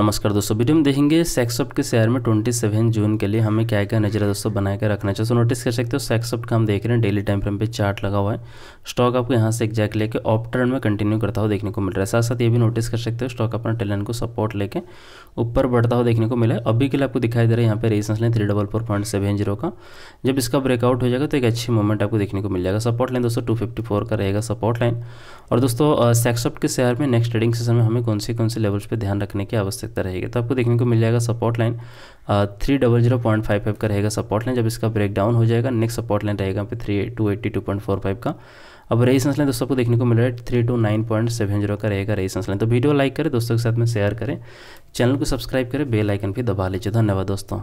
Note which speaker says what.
Speaker 1: नमस्कार दोस्तों वीडियो में देखेंगे सेक्सॉफ्ट के शेयर में 27 जून के लिए हमें क्या क्या नजर दोस्तों बना के रखना चाहिए नोटिस कर सकते हो सेक्सॉफ्ट का हम देख रहे हैं डेली टाइम फ्रेम पे चार्ट लगा हुआ है स्टॉक आपको यहाँ से एक्जैक्ट लेके ऑफ टर्न में कंटिन्यू करता हो देखने को मिल रहा है साथ साथ ये भी नोटिस कर सकते हो स्टॉक अपना टेलन को सपोर्ट लेके ऊपर बढ़ता हुआ देखने को मिला है अभी के लिए आपको दिखाई दे रहा है यहाँ पे रेजिस्टेंस लें three double four point seven zero का जब इसका ब्रेकआउट हो जाएगा तो एक अच्छी मूवमेंट आपको देखने को मिल जाएगा सपोर्ट लाइन दोस्तों टू फिफ्टी फोर का रहेगा सपोर्ट लाइन और दोस्तों सेक्सॉफ्ट के शेयर में नेक्स्ट ट्रेडिंग सेशन में हमें कौन से कौन से लेवल्स पर ध्यान रखने की आवश्यकता सकता रहेगा तो आपको देखने को मिल जाएगा support line three double zero point five five का रहेगा सपोर्ट लाइन जब इसका ब्रेक डाउन हो जाएगा नेक्स्ट सपोर्ट लाइन रहेगा पे three two eighty two point four five का अब रेजिस्टेंस लाइन दोस्तों आपको देखने को मिल रहा है three two nine point seven zero का रहेगा रेजिस्टेंस लाइन तो वीडियो लाइक करें दोस्तों के साथ में शेयर करें चैनल को सब्सक्राइब करें बेल आइकन भी दबा लीजिए धन्यवाद दोस्तों